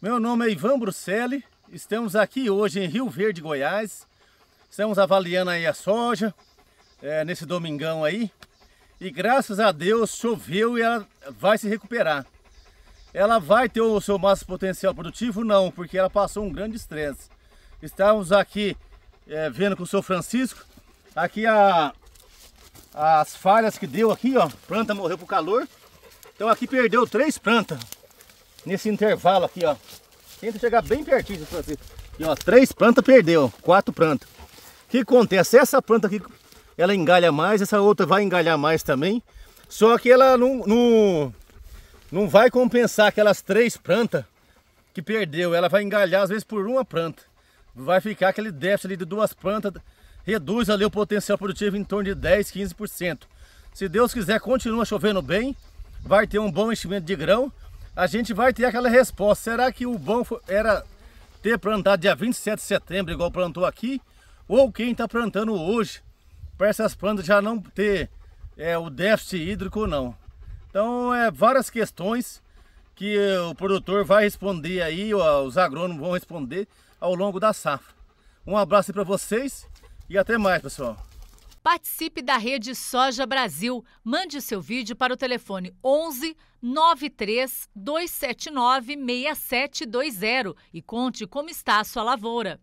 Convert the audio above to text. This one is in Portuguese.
Meu nome é Ivan Bruselli, estamos aqui hoje em Rio Verde, Goiás. Estamos avaliando aí a soja, é, nesse domingão aí. E graças a Deus choveu e ela vai se recuperar. Ela vai ter o seu máximo potencial produtivo? Não, porque ela passou um grande estresse. Estamos aqui é, vendo com o seu Francisco, aqui a, as falhas que deu aqui, ó. Planta morreu por calor. Então aqui perdeu três plantas nesse intervalo aqui, ó. Tenta chegar bem pertinho E ó, três plantas perdeu, quatro plantas. O que acontece? Essa planta aqui, ela engalha mais, essa outra vai engalhar mais também. Só que ela não, não, não vai compensar aquelas três plantas que perdeu. Ela vai engalhar às vezes por uma planta. Vai ficar aquele déficit ali de duas plantas, reduz ali o potencial produtivo em torno de 10, 15%. Se Deus quiser, continua chovendo bem, vai ter um bom enchimento de grão a gente vai ter aquela resposta. Será que o bom era ter plantado dia 27 de setembro, igual plantou aqui? Ou quem está plantando hoje, para essas plantas já não ter é, o déficit hídrico ou não? Então, é várias questões que o produtor vai responder aí, os agrônomos vão responder ao longo da safra. Um abraço para vocês e até mais, pessoal. Participe da rede Soja Brasil. Mande seu vídeo para o telefone 11 93 279 6720 e conte como está a sua lavoura.